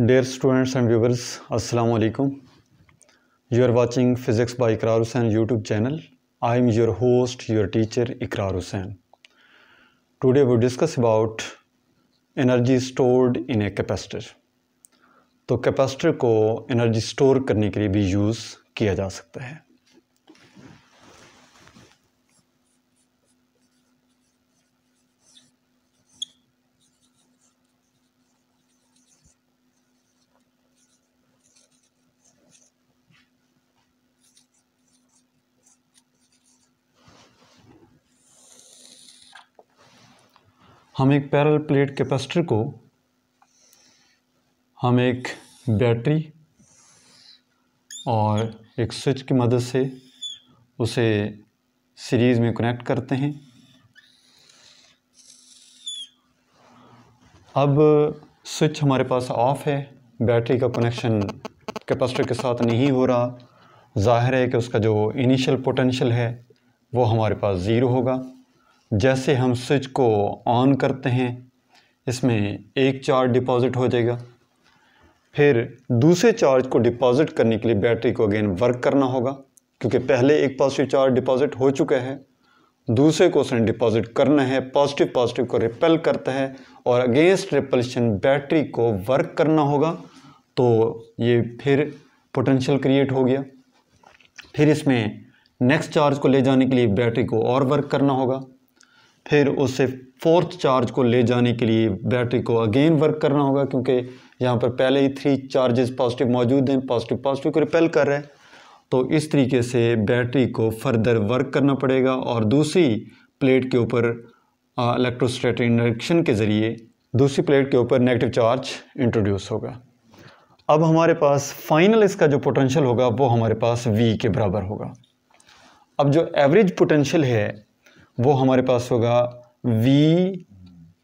dear students and viewers अस्सलाम वालेकुम you are watching physics by Iqrar Hussain YouTube channel I am your host your teacher Iqrar Hussain today we discuss about energy stored in a capacitor तो capacitor को energy store करने के लिए भी use किया जा सकता है हम एक पैरल प्लेट कैपेसिटर को हम एक बैटरी और एक स्विच की मदद से उसे सीरीज़ में कनेक्ट करते हैं अब स्विच हमारे पास ऑफ है बैटरी का कनेक्शन कैपेसिटर के साथ नहीं हो रहा ज़ाहिर है कि उसका जो इनिशियल पोटेंशियल है वो हमारे पास ज़ीरो होगा जैसे हम स्विच को ऑन करते हैं इसमें एक चार्ज डिपॉज़िट हो जाएगा फिर दूसरे चार्ज को डिपॉज़िट करने के लिए बैटरी को अगेन वर्क करना होगा क्योंकि पहले एक पॉजिटिव चार्ज डिपॉज़िट हो चुका है दूसरे को उसने डिपॉज़िट करना है पॉजिटिव पॉजिटिव को रिपेल करता है और अगेंस्ट रिपल्शन बैटरी को वर्क करना होगा तो ये फिर पोटेंशियल क्रिएट हो गया फिर इसमें नेक्स्ट चार्ज को ले जाने के लिए बैटरी को और वर्क करना होगा फिर उसे फोर्थ चार्ज को ले जाने के लिए बैटरी को अगेन वर्क करना होगा क्योंकि यहाँ पर पहले ही थ्री चार्जेस पॉजिटिव मौजूद हैं पॉजिटिव पॉजिटिव को रिपेल कर रहे हैं तो इस तरीके से बैटरी को फर्दर वर्क करना पड़ेगा और दूसरी प्लेट के ऊपर इलेक्ट्रोस्टेटिक इंडक्शन के ज़रिए दूसरी प्लेट के ऊपर नेगेटिव चार्ज इंट्रोड्यूस होगा अब हमारे पास फाइनल इसका जो पोटेंशियल होगा वो हमारे पास वी के बराबर होगा अब जो एवरेज पोटेंशियल है वो हमारे पास होगा वी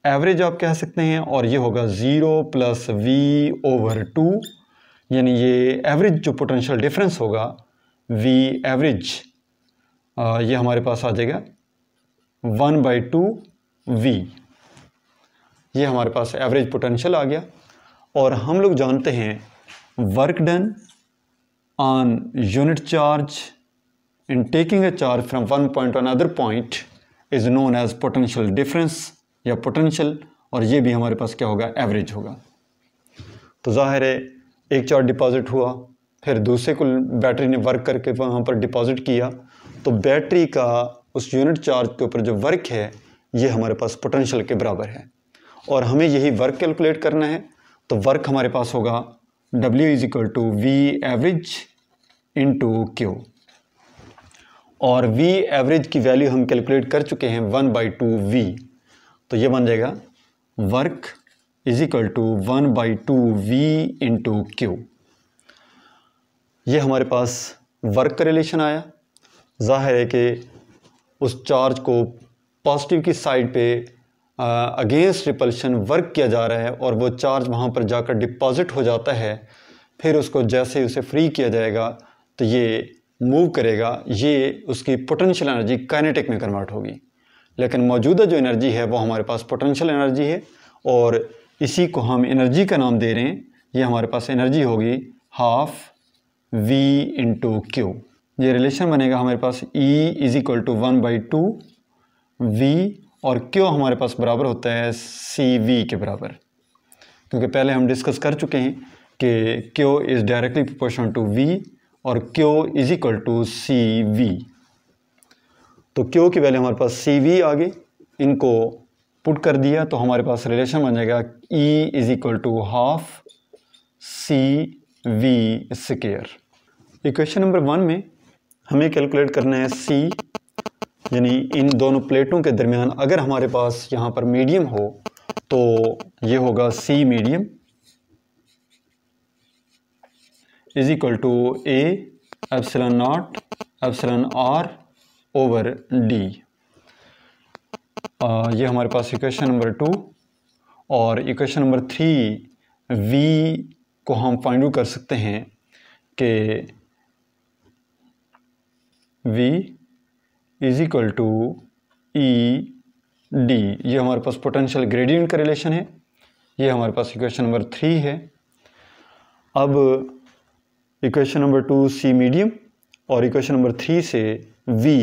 एवरेज आप कह सकते हैं और ये होगा zero plus V over two यानी ये एवरेज जो पोटेंशियल डिफरेंस होगा वी एवरेज ये हमारे पास आ जाएगा वन बाई टू वी ये हमारे पास एवरेज पोटेंशियल आ गया और हम लोग जानते हैं work done on unit charge in taking a charge from one point on other point is known as potential difference या पोटेंशियल और ये भी हमारे पास क्या होगा एवरेज होगा तो ज़ाहिर है एक चार्ज डिपॉजिट हुआ फिर दूसरे को बैटरी ने वर्क करके वहाँ पर डिपॉजिट किया तो बैटरी का उस यूनिट चार्ज के ऊपर जो वर्क है ये हमारे पास पोटेंशियल के बराबर है और हमें यही वर्क कैलकुलेट करना है तो वर्क हमारे पास होगा W is equal to V average into Q और v एवरेज की वैल्यू हम कैलकुलेट कर चुके हैं वन बाई टू वी तो ये बन जाएगा work is equal to one by two V into Q ये हमारे पास वर्क का रिलेशन आया जाहिर है कि उस चार्ज को पॉजिटिव की साइड पे अगेंस्ट रिपल्शन वर्क किया जा रहा है और वो चार्ज वहाँ पर जाकर डिपॉजिट हो जाता है फिर उसको जैसे उसे फ्री किया जाएगा तो ये मूव करेगा ये उसकी पोटेंशियल एनर्जी काइनेटिक में कन्वर्ट होगी लेकिन मौजूदा जो एनर्जी है वो हमारे पास पोटेंशियल एनर्जी है और इसी को हम एनर्जी का नाम दे रहे हैं ये हमारे पास एनर्जी होगी हाफ वी इंटू क्यू ये रिलेशन बनेगा हमारे पास E is equal to one by two V और क्यू हमारे पास बराबर होता है सी वी के बराबर क्योंकि पहले हम डिस्कस कर चुके हैं कि Q is directly proportional to V और Q is equal to C V तो Q की वैल्यू हमारे पास सी वी आ गई इनको पुट कर दिया तो हमारे पास रिलेशन बन जाएगा E is equal to half C V square equation number one में हमें कैलकुलेट करना है सी यानी इन दोनों प्लेटों के दरमियान अगर हमारे पास यहाँ पर मीडियम हो तो ये होगा C medium is equal to A epsilon naught epsilon R over D ये हमारे पास इक्वेशन नंबर टू और इक्वेशन नंबर थ्री वी को हम फाइंड आउट कर सकते हैं कि V is equal to E D ये हमारे पास पोटेंशियल ग्रेडियंट का रिलेशन है ये हमारे पास इक्वेशन नंबर थ्री है अब equation number two C medium और इक्वेशन नंबर थ्री से वी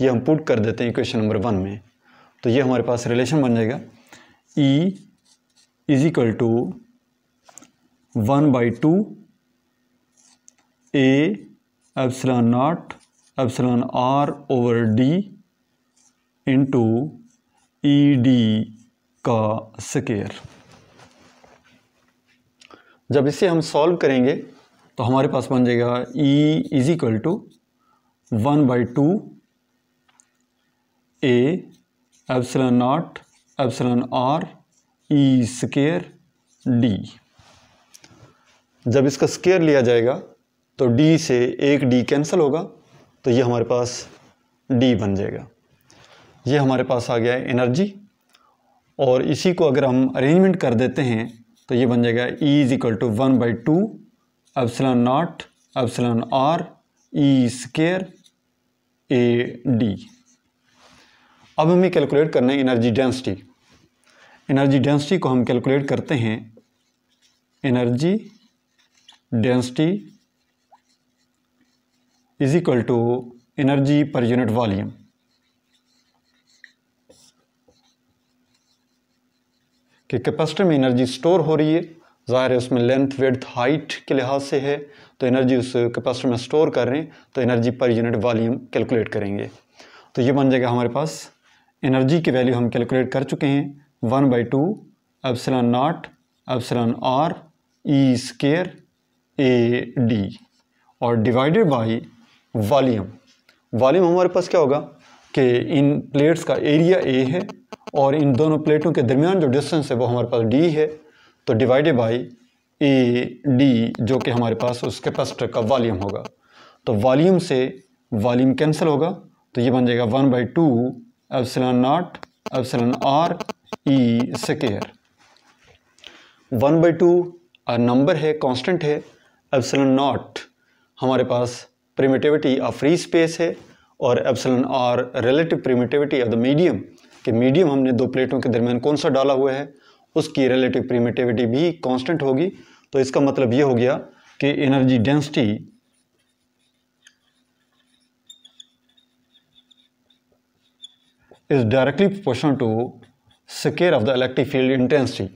ये हम पुट कर देते हैं इक्वेशन नंबर वन में तो ये हमारे पास रिलेशन बन जाएगा E is equal to one by two A epsilon naught epsilon R over D into E D का स्केयर जब इसे हम सॉल्व करेंगे तो हमारे पास बन जाएगा E is equal to one by two A epsilon naught epsilon are E square D जब इसका स्केयर लिया जाएगा तो डी से एक डी कैंसिल होगा तो ये हमारे पास डी बन जाएगा ये हमारे पास आ गया है एनर्जी और इसी को अगर हम अरेंजमेंट कर देते हैं तो ये बन जाएगा E is equal to one by two epsilon naught epsilon R E square A D अब हमें कैलकुलेट करना है एनर्जी डेंसिटी एनर्जी डेंसिटी को हम कैलकुलेट करते हैं energy density is equal to energy per unit volume कि कैपेसिटर में एनर्जी स्टोर हो रही है ज़ाहिर है उसमें लेंथ वेथ हाइट के लिहाज से है तो एनर्जी उस कैपेसिटर में स्टोर कर रहे हैं तो energy per unit volume calculate करेंगे तो ये बन जाएगा हमारे पास एनर्जी की वैल्यू हम कैलकुलेट कर चुके हैं one by two epsilon naught epsilon are E square A D और डिवाइडेड बाई वॉल्यूम वॉल्यूम हमारे पास क्या होगा कि इन प्लेट्स का एरिया ए है और इन दोनों प्लेटों के दरमियान जो डिस्टेंस है वो हमारे पास डी है तो डिवाइडेड बाई ए डी जो कि हमारे पास उस कैपेसिटर का वॉल्यूम होगा तो वॉल्यूम से वॉल्यूम कैंसिल होगा तो ये बन जाएगा one by two epsilon naught epsilon r E square one by two number है कांस्टेंट है एफसेलन नाट हमारे पास प्रिमिटिविटी ऑफ फ्री स्पेस है और epsilon r relative permittivity of the medium कि मीडियम हमने दो प्लेटों के दरमियान कौन सा डाला हुआ है उसकी रिलेटिव प्रीमेटिविटी भी कांस्टेंट होगी तो इसका मतलब ये हो गया कि energy density is directly proportional to square of the electric field intensity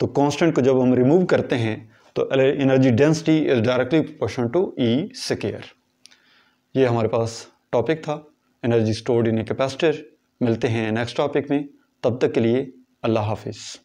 तो कांस्टेंट को जब हम रिमूव करते हैं तो energy density is directly proportional to E square ये हमारे पास टॉपिक था energy stored in a capacitor मिलते हैं नेक्स्ट टॉपिक में तब तक के लिए अल्लाह हाफिज़